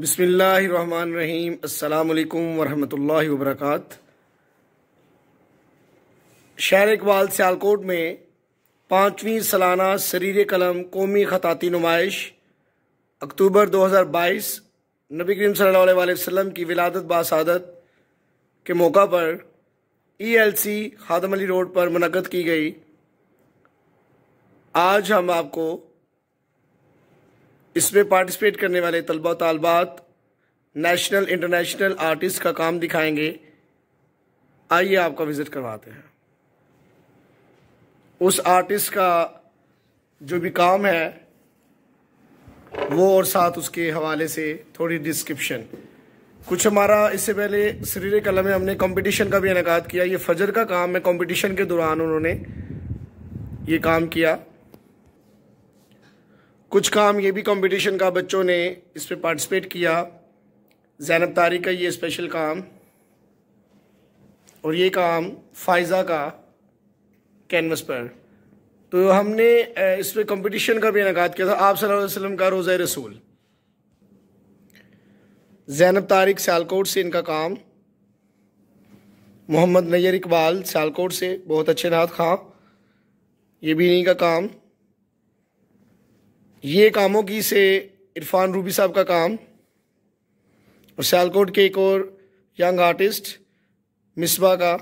बिसमीम अल्लाम वरहमल वबरक शहर इकबाल सियालकोट में पाँचवीं सालाना सरीर कलम कौमी ख़ताती नुमाइश अक्टूबर 2022 नबी करीम सल्लल्लाहु अलैहि वसल्लम की विलादत बासादत के मौका पर E L C Khadam Ali road पर मनक़द की गई आज हम आपको इसमें पार्टिसिपेट करने वाले तलबा तलबात नेशनल इंटरनेशनल आर्टिस्ट का काम दिखाएंगे आइए आपका विज़िट करवाते हैं उस आर्टिस्ट का जो भी काम है वो और साथ उसके हवाले से थोड़ी डिस्क्रिप्शन कुछ हमारा इससे पहले शरीर कला में हमने कंपटीशन का भी इनका किया ये फजर का काम है कंपटीशन के दौरान उन्होंने ये काम किया कुछ काम ये भी कंपटीशन का बच्चों ने इस पर पार्टिसिपेट किया जैनब तारी का ये स्पेशल काम और ये काम फायज़ा का कैनवस पर तो हमने इस पर कंपटीशन का भी इनका किया था आप सल्लल्लाहु अलैहि वसल्लम का रोज़ा रसूल जैनब तारिक सियालकोट से इनका काम मोहम्मद नैर इकबाल सियालकोट से बहुत अच्छे नाथ खां ये भी इन्हीं का काम ये कामों की से इरफान रूबी साहब का काम और सियालकोट के एक और यंग आर्टिस्ट मिसबा का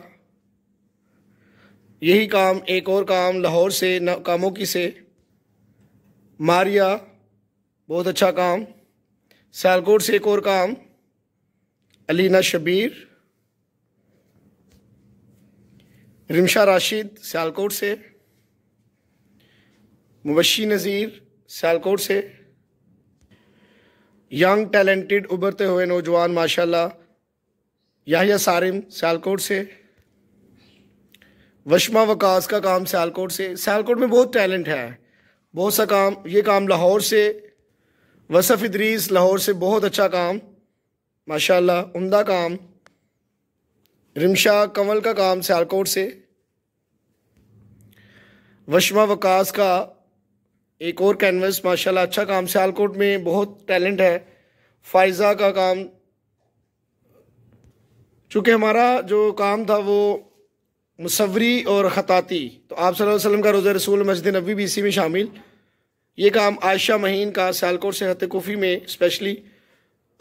यही काम एक और काम लाहौर से न, कामों की से मारिया बहुत अच्छा काम सियालकोट से एक और काम अलीना शबीर रिमशा राशिद सियालकोट से मुबशी नज़ीर सियालकोट से यंग टैलेंटेड उभरते हुए नौजवान माशाल्लाह याहिया सारिम सियालकोट से वशमा वकास का काम सियालकोट से सियालकोट में बहुत टैलेंट है बहुत सा काम ये काम लाहौर से वसफ़ इदरीस लाहौर से बहुत अच्छा काम माशाल्लाह उम्दा काम रिमशा कंवल का काम सियालकोट से वशमा वकास का एक और कैनवस माशाल्लाह अच्छा काम सियालकोट में बहुत टैलेंट है फाइजा का काम चूँकि हमारा जो काम था वो मुसवरी और ख़ताती तो आप सल्लल्लाहु अलैहि वसल्लम का रोज़ रसूल मस्जिद नबी बी में शामिल ये काम आयशा महीन का सियालकोट से हत कोफ़ी में स्पेशली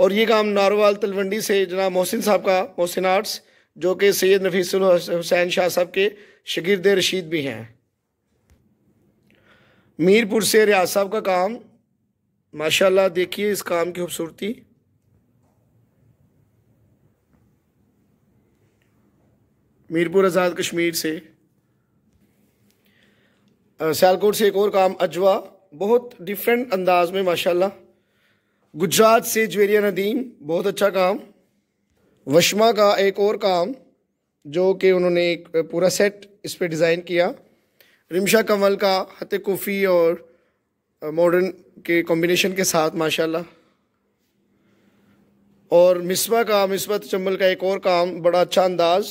और ये काम नारोवाल तलवंडी से जनाब मोहसिन साहब का मोहसिन आर्ट्स जो कि सैयद नफीसुल हुसैन शाह साहब के शगिरद रशीद भी हैं मीरपुर से रियाज साहब का काम माशाल्लाह देखिए इस काम की खूबसूरती मीरपुर आज़ाद कश्मीर से सियालकोट से एक और काम अजवा बहुत डिफरेंट अंदाज में माशाल्लाह गुजरात से ज्वेरिया नदीम बहुत अच्छा काम वशमा का एक और काम जो कि उन्होंने एक पूरा सेट इस पर डिज़ाइन किया रिमशा कमल का हत कोफ़ी और मॉडर्न के कॉम्बिनेशन के साथ माशाल्लाह और मिसबा का मिसबा चंबल का एक और काम बड़ा अच्छा अंदाज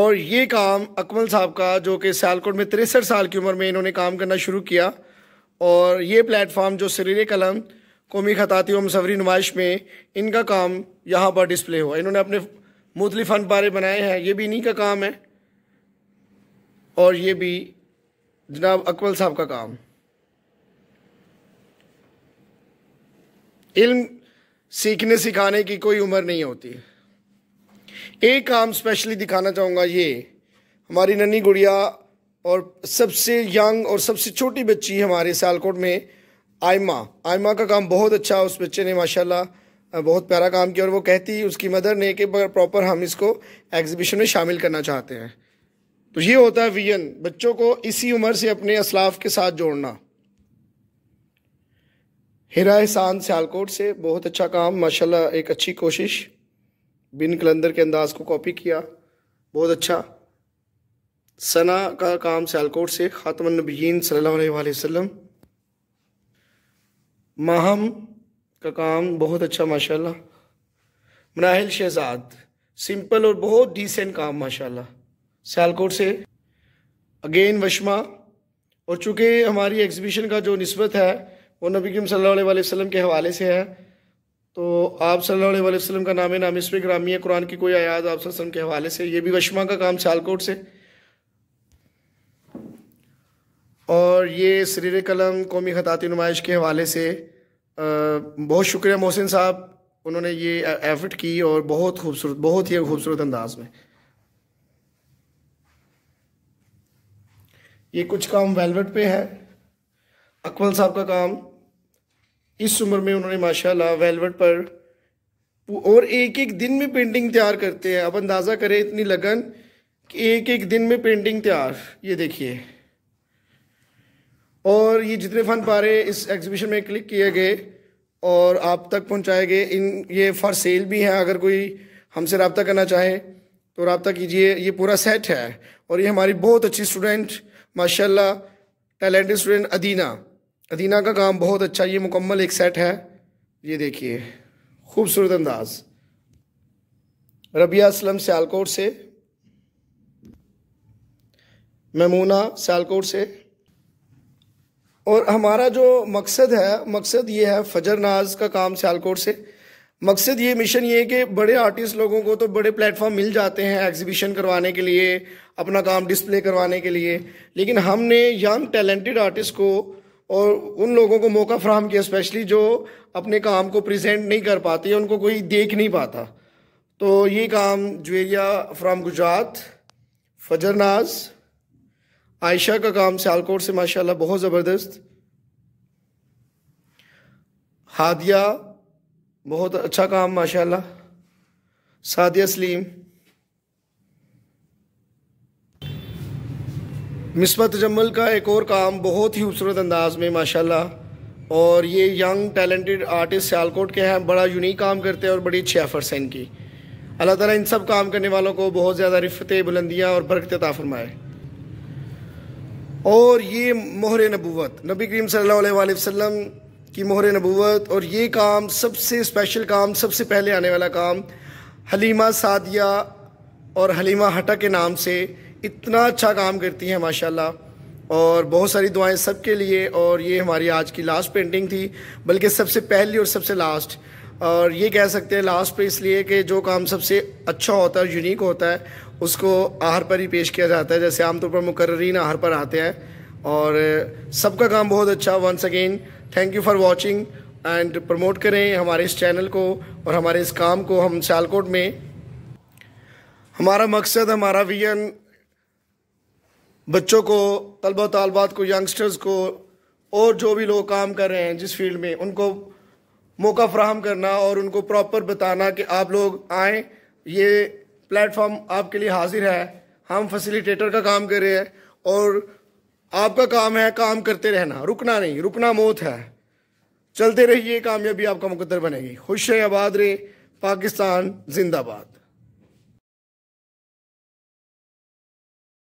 और ये काम अकमल साहब का जो कि सयालकोट में तिरसठ साल की उम्र में इन्होंने काम करना शुरू किया और ये प्लेटफार्म जो सरीर कलम कौमी खताती मसवरी नुमाइश में इनका काम यहाँ पर डिस्प्ले हुआ इन्होंने अपने मुख्तलि फ़न पारे बनाए हैं ये भी इन्हीं का काम है और ये भी जनाब अकबल साहब का काम इल्म सीखने सिखाने की कोई उम्र नहीं होती एक काम स्पेशली दिखाना चाहूँगा ये हमारी नन्ही गुड़िया और सबसे यंग और सबसे छोटी बच्ची हमारे सालकोट में आयमा आयमा का काम बहुत अच्छा उस बच्चे ने माशाल्लाह बहुत प्यारा काम किया और वो कहती उसकी मदर ने कि प्रॉपर हम इसको एग्जीबिशन में शामिल करना चाहते हैं तो ये होता है विजन बच्चों को इसी उम्र से अपने असलाफ के साथ जोड़ना हिरा एहसान सियालकोट से बहुत अच्छा काम माशाल्लाह एक अच्छी कोशिश बिन कलंदर के अंदाज को कॉपी किया बहुत अच्छा सना का काम सियालकोट से ख़ातमनबीन सल्लल्लाहु अलैहि वसल्लम माहम का काम बहुत अच्छा माशाल्लाह मनाहिल शहजाद सिंपल और बहुत डिसेंट काम माशाल्लाह सियालकोट से अगेन वशमा और चूँकि हमारी एग्ज़िबिशन का जो नस्बत है वो नबी करीम सल्लल्लाहु अलैहि वसल्लम के हवाले से है तो आप सल्लल्लाहु अलैहि वसल्लम का नाम नाम इसमें ग्रामी है कुरान की कोई आयात आप सल्लम के हवाले से ये भी वशमा का काम सियालकोट से और ये शरीर कलम कौमी ख़ताती नुमाइश के हवाले से बहुत शुक्रिया मोहसिन साहब उन्होंने ये एफर्ट की और बहुत खूबसूरत बहुत ही खूबसूरत अंदाज में ये कुछ काम वेलवेट पे है अकबल साहब का काम इस उम्र में उन्होंने माशाल्लाह वेलवेट पर और एक एक दिन में पेंटिंग तैयार करते हैं अब अंदाज़ा करें इतनी लगन कि एक एक दिन में पेंटिंग तैयार ये देखिए और ये जितने फन पारे इस एग्जीबिशन में क्लिक किए गए और आप तक पहुंचाए गए इन ये फॉर सेल भी हैं अगर कोई हमसे रबता करना चाहे तो रबता कीजिए ये पूरा सेट है और ये हमारी बहुत अच्छी स्टूडेंट माशाल्लाह टैलेंटेड स्टूडेंट अदीना अदीना का काम बहुत अच्छा ये मुकम्मल एक सेट है ये देखिए खूबसूरत अंदाज रबिया असलम सयालकोट से ममूना सयालकोट से और हमारा जो मकसद है मकसद ये है फजर नाज का काम सयालकोट से मकसद ये मिशन ये है कि बड़े आर्टिस्ट लोगों को तो बड़े प्लेटफॉर्म मिल जाते हैं एग्जीबिशन करवाने के लिए अपना काम डिस्प्ले करवाने के लिए लेकिन हमने यंग टैलेंटेड आर्टिस्ट को और उन लोगों को मौका फ्राहम किया स्पेशली जो अपने काम को प्रेजेंट नहीं कर पाते उनको कोई देख नहीं पाता तो ये काम जुएरिया फ्राम गुजरात फजर नाज आयशा का काम सियालकोट से माशाल्लाह बहुत ज़बरदस्त हादिया बहुत अच्छा काम माशाल्लाह सादिया सलीम मिसबत जम्मल का एक और काम बहुत ही खूबसूरत अंदाज में माशाल्लाह और ये यंग टैलेंटेड आर्टिस्ट सियालकोट के हैं बड़ा यूनिक काम करते हैं और बड़ी अच्छी एफर्ट्स हैं इनकी अल्लाह ताला इन सब काम करने वालों को बहुत ज़्यादा रिफत बुलंदियाँ और बरकत फरमाए और ये मोहर नबूत नबी करीम सल्लल्लाहु अलैहि वसल्लम की मोहर नबूत और ये काम सबसे स्पेशल काम सबसे पहले आने वाला काम हलीमा सादिया और हलीमा हटा के नाम से इतना अच्छा काम करती हैं माशाल्लाह और बहुत सारी दुआएं सबके लिए और ये हमारी आज की लास्ट पेंटिंग थी बल्कि सबसे पहली और सबसे लास्ट और ये कह सकते हैं लास्ट पे इसलिए कि जो काम सबसे अच्छा होता है यूनिक होता है उसको आहर पर ही पेश किया जाता है जैसे आमतौर पर मुकर्रीन आहर पर आते हैं और सबका काम बहुत अच्छा once again thank you for watching and promote करें हमारे इस चैनल को और हमारे इस काम को हम सियालकोट में हमारा मकसद हमारा विजन बच्चों को तलबा तलबात को यंगस्टर्स को और जो भी लोग काम कर रहे हैं जिस फील्ड में उनको मौका फ्राहम करना और उनको प्रॉपर बताना कि आप लोग आए ये प्लेटफॉर्म आपके लिए हाजिर है हम फैसिलिटेटर का काम कर रहे हैं और आपका काम है काम करते रहना रुकना नहीं रुकना मौत है चलते रहिए कामयाबी आपका मुकदर बनेगी खुश आबाद रे पाकिस्तान जिंदाबाद